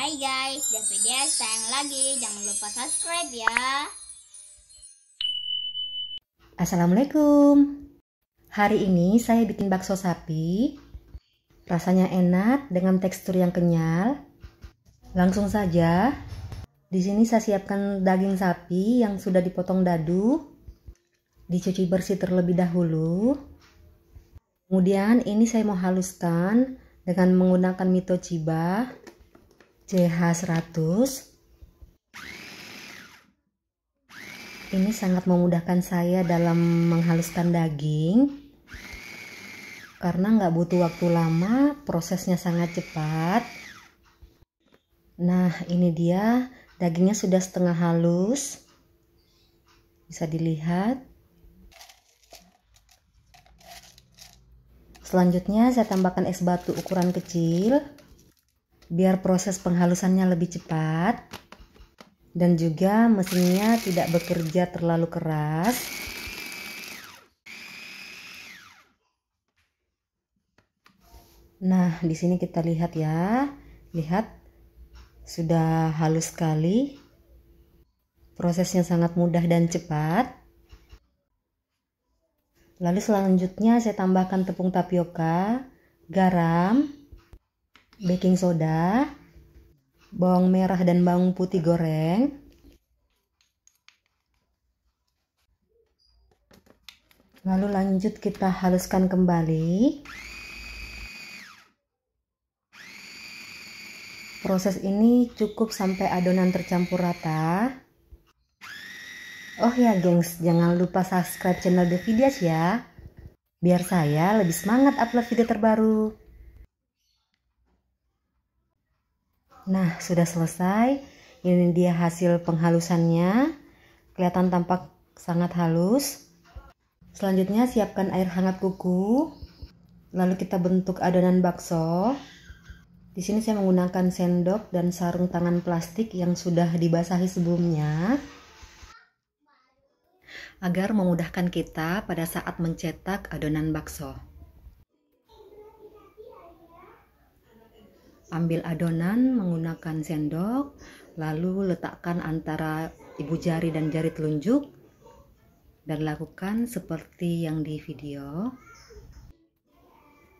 Hai guys, video ya, sayang lagi. Jangan lupa subscribe ya. Assalamualaikum. Hari ini saya bikin bakso sapi. Rasanya enak dengan tekstur yang kenyal. Langsung saja. Di sini saya siapkan daging sapi yang sudah dipotong dadu. Dicuci bersih terlebih dahulu. Kemudian ini saya mau haluskan dengan menggunakan mitochiba. cibah CH100 ini sangat memudahkan saya dalam menghaluskan daging karena nggak butuh waktu lama prosesnya sangat cepat nah ini dia dagingnya sudah setengah halus bisa dilihat selanjutnya saya tambahkan es batu ukuran kecil biar proses penghalusannya lebih cepat dan juga mesinnya tidak bekerja terlalu keras. Nah, di sini kita lihat ya. Lihat sudah halus sekali. Prosesnya sangat mudah dan cepat. Lalu selanjutnya saya tambahkan tepung tapioka, garam, baking soda, bawang merah dan bawang putih goreng, Lalu lanjut kita haluskan kembali. Proses ini cukup sampai adonan tercampur rata. Oh ya gengs, jangan lupa subscribe channel The Videos ya. Biar saya lebih semangat upload video terbaru. Nah, sudah selesai. Ini dia hasil penghalusannya. Kelihatan tampak sangat halus. Selanjutnya siapkan air hangat kuku. Lalu kita bentuk adonan bakso. Di sini saya menggunakan sendok dan sarung tangan plastik yang sudah dibasahi sebelumnya. Agar memudahkan kita pada saat mencetak adonan bakso. Ambil adonan menggunakan sendok, lalu letakkan antara ibu jari dan jari telunjuk dan lakukan seperti yang di video.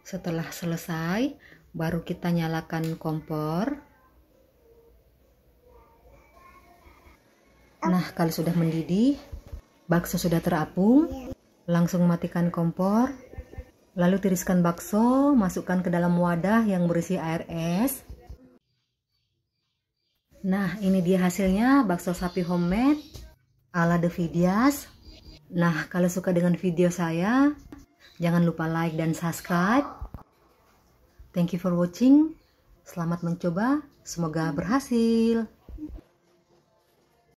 Setelah selesai, baru kita nyalakan kompor. Nah, kalau sudah mendidih, bakso sudah terapung, langsung matikan kompor Lalu tiriskan bakso, masukkan ke dalam wadah yang berisi air es. Nah, ini dia hasilnya bakso sapi homemade ala The Vidias. Nah, kalau suka dengan video saya, jangan lupa like dan subscribe. Thank you for watching. Selamat mencoba, semoga berhasil.